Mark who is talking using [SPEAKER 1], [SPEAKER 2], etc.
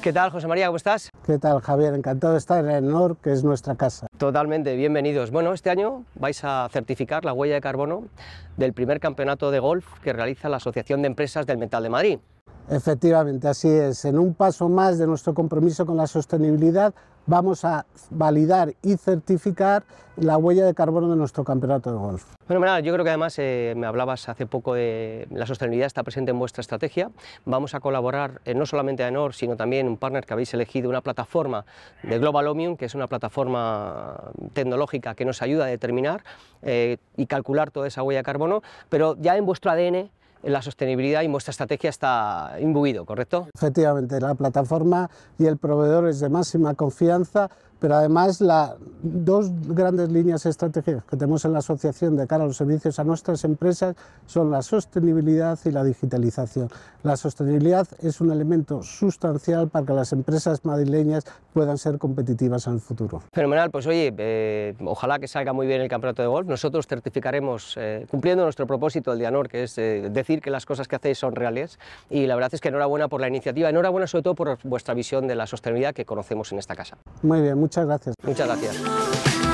[SPEAKER 1] ¿Qué tal, José María? ¿Cómo estás?
[SPEAKER 2] ¿Qué tal, Javier? Encantado de estar en el NOR, que es nuestra casa.
[SPEAKER 1] Totalmente, bienvenidos. Bueno, este año vais a certificar la huella de carbono del primer campeonato de golf que realiza la Asociación de Empresas del Metal de Madrid.
[SPEAKER 2] Efectivamente, así es. En un paso más de nuestro compromiso con la sostenibilidad, vamos a validar y certificar la huella de carbono de nuestro campeonato de golf.
[SPEAKER 1] Bueno, yo creo que además eh, me hablabas hace poco de la sostenibilidad está presente en vuestra estrategia. Vamos a colaborar eh, no solamente a Enor, sino también un partner que habéis elegido, una plataforma de Global Omium, que es una plataforma tecnológica que nos ayuda a determinar eh, y calcular toda esa huella de carbono, pero ya en vuestro ADN la sostenibilidad y nuestra estrategia está imbuido, ¿correcto?
[SPEAKER 2] Efectivamente, la plataforma y el proveedor es de máxima confianza pero además las dos grandes líneas estratégicas que tenemos en la asociación de cara a los servicios a nuestras empresas son la sostenibilidad y la digitalización. La sostenibilidad es un elemento sustancial para que las empresas madrileñas puedan ser competitivas en el futuro.
[SPEAKER 1] Fenomenal, pues oye, eh, ojalá que salga muy bien el campeonato de golf. Nosotros certificaremos, eh, cumpliendo nuestro propósito, el DIANOR, que es eh, decir que las cosas que hacéis son reales. Y la verdad es que enhorabuena por la iniciativa, enhorabuena sobre todo por vuestra visión de la sostenibilidad que conocemos en esta casa.
[SPEAKER 2] Muy bien, Muchas
[SPEAKER 1] gracias.